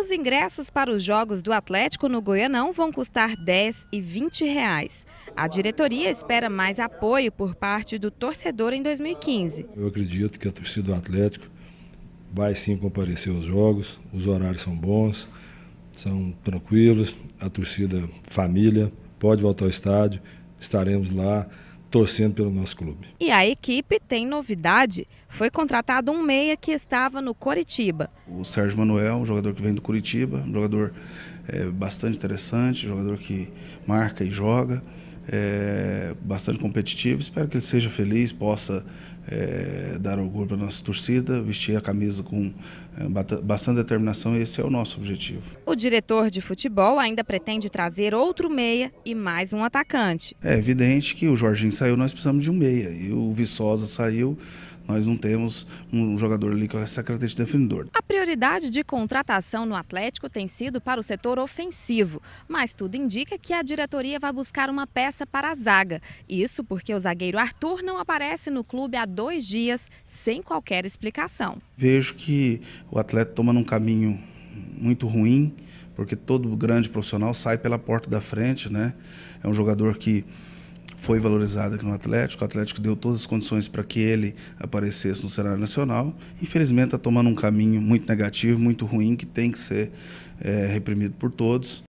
Os ingressos para os Jogos do Atlético no Goianão vão custar 10 e 20 reais. A diretoria espera mais apoio por parte do torcedor em 2015. Eu acredito que a torcida do Atlético vai sim comparecer aos jogos, os horários são bons, são tranquilos, a torcida família pode voltar ao estádio, estaremos lá torcendo pelo nosso clube. E a equipe tem novidade. Foi contratado um meia que estava no Coritiba. O Sérgio Manuel, um jogador que vem do Curitiba, um jogador é, bastante interessante, jogador que marca e joga, é, bastante competitivo. Espero que ele seja feliz, possa é, dar orgulho para a nossa torcida, vestir a camisa com é, bastante determinação e esse é o nosso objetivo. O diretor de futebol ainda pretende trazer outro meia e mais um atacante. É evidente que o Jorginho saiu, nós precisamos de um meia e o Viçosa saiu, nós não temos um jogador ali com essa é característica de definidor. A prioridade de contratação no Atlético tem sido para o setor ofensivo, mas tudo indica que a diretoria vai buscar uma peça para a zaga. Isso porque o zagueiro Arthur não aparece no clube há dois dias, sem qualquer explicação. Vejo que o atleta toma num caminho muito ruim, porque todo grande profissional sai pela porta da frente, né? É um jogador que foi valorizado aqui no Atlético. O Atlético deu todas as condições para que ele aparecesse no cenário nacional. Infelizmente, está tomando um caminho muito negativo, muito ruim, que tem que ser é, reprimido por todos.